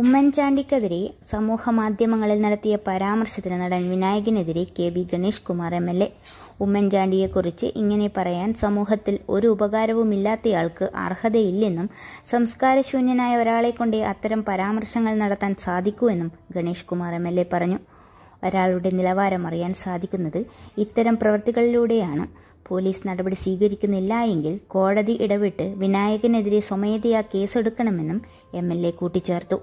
ഉമ്മൻചാണ്ടിക്കെതിരെ സമൂഹമാധ്യമങ്ങളിൽ നടത്തിയ പരാമർശത്തിന് നടൻ വിനായകനെതിരെ K B Ganesh Kumar M L A ഉമ്മൻചാണ്ടിയെക്കുറിച്ച് ഇങ്ങനെ പറയാൻ സമൂഹത്തിൽ ഒരു ഉപകാരവുമില്ലാത്തയാൾക്ക് അർഹതയില്ലെന്നും സംസ്കാരശൂന്യനായ ഒരാളെക്കൊണ്ടേ അത്തരം പരാമർശങ്ങൾ നടത്താൻ സാധിക്കൂവെന്നും Ganesh Kumar M L A പറഞ്ഞു ഒരാളുടെ നിലവാരം അറിയാൻ സാധിക്കുന്നത് ഇത്തരം പ്രവൃത്തികളിലൂടെയാണ് പോലീസ് നടപടി സ്വീകരിക്കുന്നില്ല എങ്കിൽ കോടതി ഇടപെട്ട് വിനായകനെതിരെ സ്വമേധയാ കേസെടുക്കണമെന്നും എം എൽ എ കൂട്ടിച്ചേർത്തു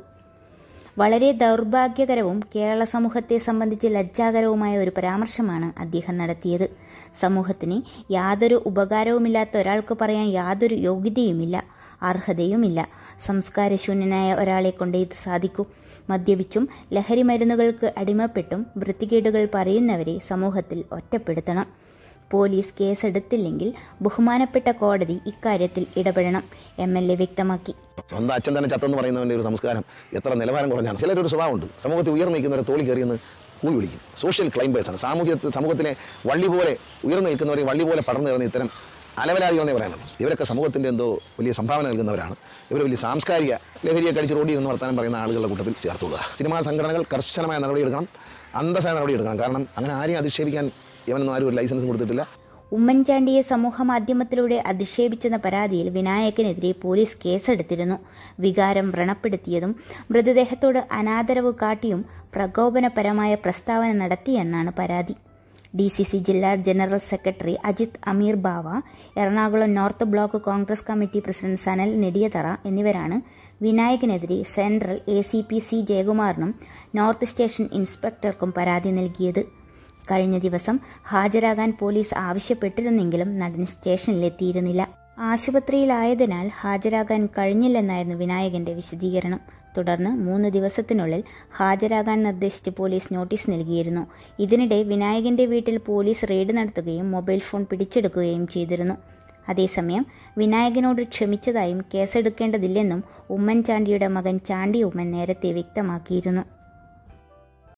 വളരെ ദൗർഭാഗ്യകരവും കേരള സമൂഹത്തെ സംബന്ധിച്ച് ലജ്ജാകരവുമായ ഒരു പരാമർശമാണ് അദ്ദേഹം നടത്തിയത് സമൂഹത്തിന് യാതൊരു ഉപകാരവുമില്ലാത്ത ഒരാൾക്ക് പറയാൻ യാതൊരു യോഗ്യതയുമില്ല അർഹതയുമില്ല സംസ്കാരശൂന്യനായ ഒരാളെ കൊണ്ട് ഇത് സാധിക്കൂ മദ്യപിച്ചും ലഹരി മരുന്നുകൾക്ക് അടിമപ്പെട്ടും വൃത്തികേടുകൾ പറയുന്നവരെ സമൂഹത്തിൽ ഒറ്റപ്പെടുത്തണം പോലീസ് കേസെടുത്തില്ലെങ്കിൽ ബഹുമാനപ്പെട്ട കോടതി ഇക്കാര്യത്തിൽ ഇടപെടണം എം എൽ എ വ്യക്തമാക്കി സ്വന്തം അച്ഛൻ തന്നെ ചത്തെന്ന് പറയുന്നവൻ്റെ ഒരു സംസ്കാരം എത്ര നിലവാരം കുറഞ്ഞാണ് ചിലരൊരു സ്വഭാവമുണ്ട് സമൂഹത്തിൽ ഉയർന്നു നിൽക്കുന്നവരെ തോളി കയറിയെന്ന് കൂലി വിളിക്കും സോഷ്യൽ ക്ലൈംബേഴ്സാണ് സാമൂഹ്യ സമൂഹത്തിലെ വള്ളി പോലെ ഉയർന്നു നിൽക്കുന്നവരെ വള്ളി പോലെ പടർന്നു കയറുന്ന ഇത്തരം അലവലാതികളെന്നേ പറയാനുള്ളൂ ഇവരൊക്കെ സമൂഹത്തിൻ്റെ എന്തോ വലിയ സംഭാവന നൽകുന്നവരാണ് ഇവർ വലിയ സാംസ്കാരിക ലഹരിയെ കടിച്ച് റോഡിൽ നിന്ന് വർത്തമാനം പറയുന്ന ആളുകളുടെ കൂട്ടത്തിൽ ചേർത്തുകൊള്ളുക സിനിമാ സംഘടനകൾ കർശനമായ നടപടിയെടുക്കണം അന്തസായ നടപടിയെടുക്കണം കാരണം അങ്ങനെ ആരെയും അധിക്ഷേപിക്കാൻ ഇവനൊന്നും ആരും ഒരു ലൈസൻസ് കൊടുത്തിട്ടില്ല ഉമ്മൻചാണ്ടിയെ മാധ്യമത്തിലൂടെ അധിക്ഷേപിച്ചെന്ന പരാതിയിൽ വിനായകനെതിരെ പോലീസ് കേസെടുത്തിരുന്നു വികാരം വ്രണപ്പെടുത്തിയതും മൃതദേഹത്തോട് അനാദരവ് കാട്ടിയും പ്രകോപനപരമായ പ്രസ്താവന നടത്തിയെന്നാണ് പരാതി ഡി സി സി ജില്ലാ general secretary Ajith Ameer Bava Ernakulam north block Congress committee president Sanal Nediyathara എന്നിവരാണ് വിനായകനെതിരെ central A C P C ജയകുമാറിനും നോർത്ത് സ്റ്റേഷൻ ഇൻസ്പെക്ടർക്കും പരാതി നൽകിയത് കഴിഞ്ഞ ദിവസം ഹാജരാകാൻ പോലീസ് ആവശ്യപ്പെട്ടിരുന്നെങ്കിലും നടൻ സ്റ്റേഷനിലെത്തിയിരുന്നില്ല ആശുപത്രിയിലായതിനാൽ ഹാജരാകാൻ കഴിഞ്ഞില്ലെന്നായിരുന്നു വിനായകന്റെ വിശദീകരണം തുടർന്ന് മൂന്ന് ദിവസത്തിനുള്ളിൽ ഹാജരാകാൻ നിർദ്ദേശിച്ച് പോലീസ് നോട്ടീസ് നൽകിയിരുന്നു ഇതിനിടെ വിനായകന്റെ വീട്ടിൽ പോലീസ് റെയ്ഡ് നടത്തുകയും മൊബൈൽ ഫോൺ പിടിച്ചെടുക്കുകയും ചെയ്തിരുന്നു അതേസമയം വിനായകനോട് ക്ഷമിച്ചതായും കേസെടുക്കേണ്ടതില്ലെന്നും ഉമ്മൻചാണ്ടിയുടെ മകൻ ചാണ്ടി ഉമ്മൻ നേരത്തെ വ്യക്തമാക്കിയിരുന്നു